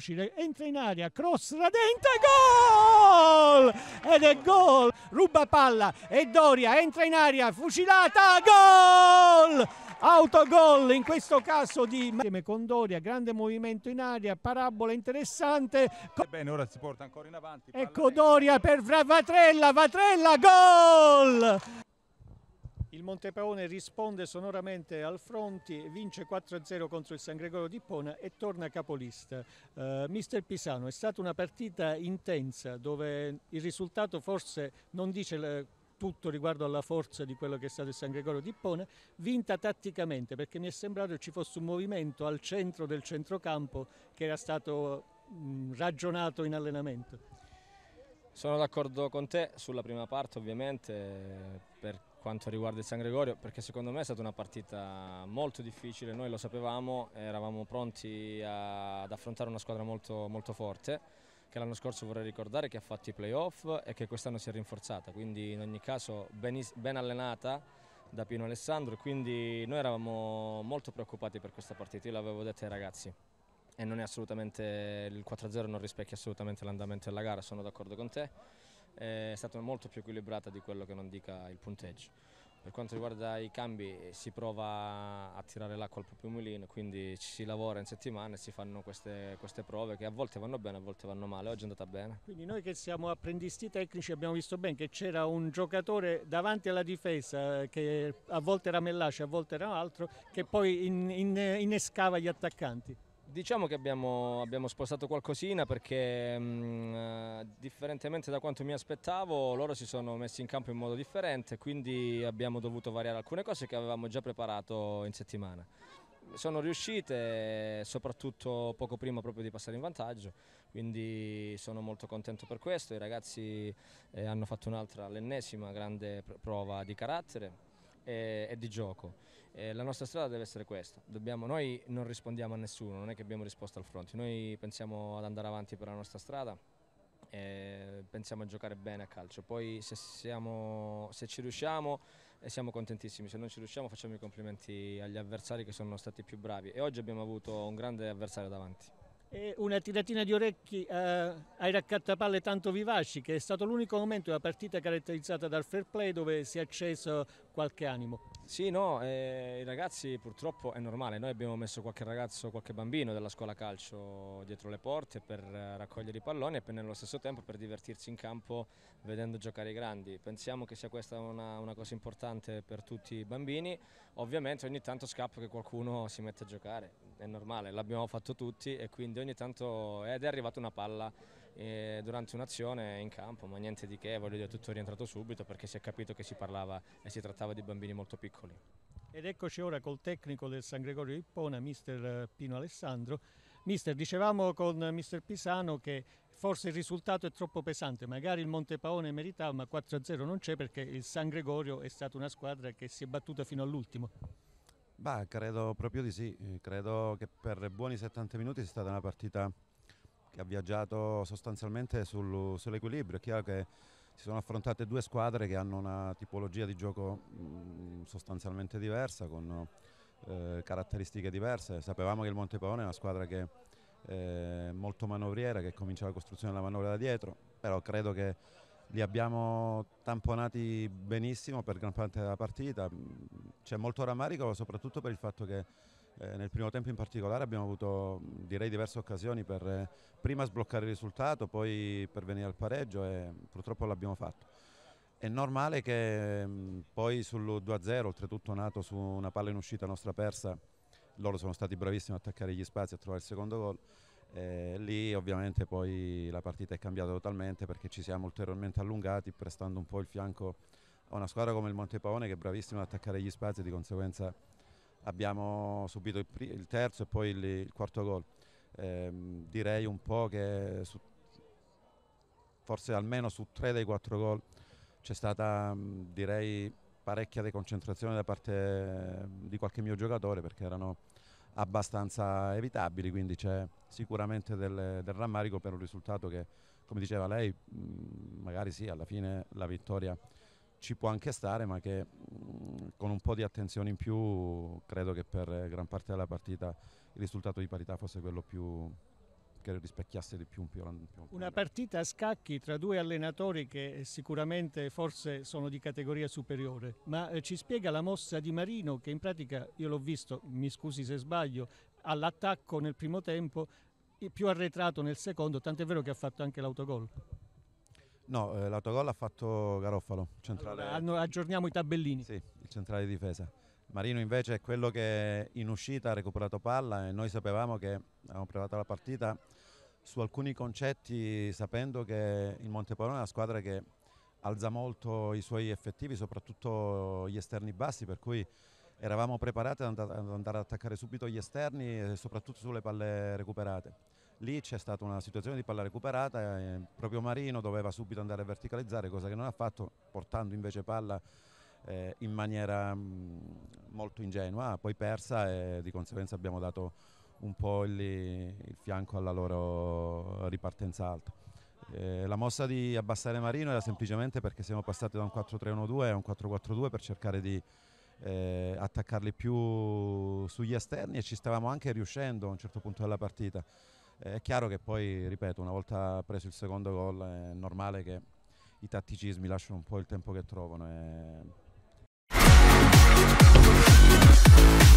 Ecco entra in aria, cross radente, gol! Ed è gol! Ruba palla e Doria entra in aria, fucilata, gol! autogol in questo caso di Condoria, grande movimento in aria, parabola interessante. Bene, ora si porta ancora in avanti. Ecco Doria per Vatrella, Vatrella, gol! Il Montepaone risponde sonoramente al Fronti, vince 4-0 contro il San Gregorio di Pona e torna capolista. Uh, Mister Pisano, è stata una partita intensa dove il risultato forse non dice tutto riguardo alla forza di quello che è stato il San Gregorio di Ippona, vinta tatticamente perché mi è sembrato ci fosse un movimento al centro del centrocampo che era stato mm, ragionato in allenamento. Sono d'accordo con te sulla prima parte ovviamente per quanto riguarda il San Gregorio perché secondo me è stata una partita molto difficile, noi lo sapevamo, eravamo pronti a, ad affrontare una squadra molto, molto forte che l'anno scorso vorrei ricordare che ha fatto i playoff e che quest'anno si è rinforzata, quindi in ogni caso ben allenata da Pino Alessandro, quindi noi eravamo molto preoccupati per questa partita, io l'avevo detto ai ragazzi e il 4-0 non rispecchia assolutamente l'andamento della gara, sono d'accordo con te, è stata molto più equilibrata di quello che non dica il punteggio. Per quanto riguarda i cambi si prova a tirare l'acqua al proprio mulino, quindi ci si lavora in settimana e si fanno queste, queste, prove che a volte vanno bene, a volte vanno male, oggi è andata bene. Quindi noi che siamo apprendisti tecnici abbiamo visto bene che c'era un giocatore davanti alla difesa eh, che a volte era Mellace, a volte era altro, che poi in, in, innescava gli attaccanti. Diciamo che abbiamo, abbiamo spostato qualcosina perché mh, differentemente da quanto mi aspettavo loro si sono messi in campo in modo differente quindi abbiamo dovuto variare alcune cose che avevamo già preparato in settimana. Sono riuscite soprattutto poco prima proprio di passare in vantaggio quindi sono molto contento per questo, i ragazzi eh, hanno fatto un'altra, l'ennesima grande prova di carattere e, eh, e di gioco. E eh, la nostra strada deve essere questa, Dobbiamo, noi non rispondiamo a nessuno, non è che abbiamo risposto al fronte, noi pensiamo ad andare avanti per la nostra strada eh, pensiamo a giocare bene a calcio. Poi se, siamo, se, ci riusciamo siamo contentissimi, se non ci riusciamo facciamo i complimenti agli avversari che sono stati più bravi e oggi abbiamo avuto un grande avversario davanti e una tiratina di orecchi a, eh, ai raccattapalle tanto vivaci che è stato l'unico momento della partita caratterizzata dal fair play dove si è acceso qualche animo. Sì, no, eh, i ragazzi purtroppo è normale, noi abbiamo messo qualche ragazzo, qualche bambino della scuola calcio dietro le porte per eh, raccogliere i palloni e per, nello stesso tempo per divertirsi in campo vedendo giocare i grandi. Pensiamo che sia questa una, una cosa importante per tutti i bambini, ovviamente ogni tanto scappa che qualcuno si mette a giocare, è normale, l'abbiamo fatto tutti e quindi ogni tanto ed è arrivata una palla eh, durante un'azione in campo, ma niente di che, voglio dire, tutto è rientrato subito perché si è capito che si parlava e si trattava di bambini molto piccoli. Ed eccoci ora col tecnico del San Gregorio Ippona, mister Pino Alessandro. Mister, dicevamo con mister Pisano che forse il risultato è troppo pesante, magari il Monte Paone meritava, ma 4-0 non c'è perché il San Gregorio è stata una squadra che si è battuta fino all'ultimo. Beh, credo proprio di sì, eh, credo che per buoni 70 minuti sia stata una partita che ha viaggiato sostanzialmente sul, sull'equilibrio, è chiaro che si sono affrontate due squadre che hanno una tipologia di gioco mh, mm, sostanzialmente diversa, con eh, caratteristiche diverse, sapevamo che il Montepaone è una squadra che eh, è molto manovriera, che comincia la costruzione della manovra da dietro, però credo che li abbiamo tamponati benissimo per gran parte della partita. C'è molto rammarico soprattutto per il fatto che eh, nel primo tempo in particolare abbiamo avuto direi diverse occasioni per eh, prima sbloccare il risultato, poi per venire al pareggio e purtroppo l'abbiamo fatto. È normale che mm, poi sul 2-0, oltretutto nato su una palla in uscita nostra persa, loro sono stati bravissimi a attaccare gli spazi, e a trovare il secondo gol, eh, lì ovviamente poi la partita è cambiata totalmente perché ci siamo ulteriormente allungati prestando un po' il fianco a una squadra come il Montepaone che è bravissima ad attaccare gli spazi di conseguenza abbiamo subito il, il terzo e poi il, il quarto gol eh, direi un po' che su, forse almeno su tre dei quattro gol c'è stata mh, direi parecchia deconcentrazione da parte eh, di qualche mio giocatore perché erano abbastanza evitabili, quindi c'è sicuramente del, del, rammarico per un risultato che, come diceva lei, mm, magari sì, alla fine la vittoria ci può anche stare, ma che mm, con un po' di attenzione in più credo che per gran parte della partita il risultato di parità fosse quello più, che rispecchiasse di più un Pioran. Una partita a scacchi tra due allenatori che sicuramente forse sono di categoria superiore, ma eh, ci spiega la mossa di Marino che in pratica, io l'ho visto, mi scusi se sbaglio, all'attacco nel primo tempo, più arretrato nel secondo, tant'è vero che ha fatto anche l'autogol. No, eh, l'autogol ha fatto Garofalo, centrale. Allora, aggiorniamo i tabellini. Sì, il centrale di difesa. Marino invece è quello che in uscita ha recuperato palla e noi sapevamo che avevamo provato la partita su alcuni concetti sapendo che il Montepolone è una squadra che alza molto i suoi effettivi, soprattutto gli esterni bassi, per cui eravamo preparati ad andare ad attaccare subito gli esterni soprattutto sulle palle recuperate. Lì c'è stata una situazione di palla recuperata, e proprio Marino doveva subito andare a verticalizzare, cosa che non ha fatto, portando invece palla eh, in maniera molto ingenua, poi persa e di conseguenza abbiamo dato un po' il, il fianco alla loro ripartenza alta. Eh, la mossa di abbassare Marino era semplicemente perché siamo passati da un 4-3-1-2 a un 4-4-2 per cercare di eh, attaccarli più sugli esterni e ci stavamo anche riuscendo a un certo punto della partita. Eh, è chiaro che poi, ripeto, una volta preso il secondo gol è normale che i tatticismi lasciano un po' il tempo che trovano. E eh. Thank you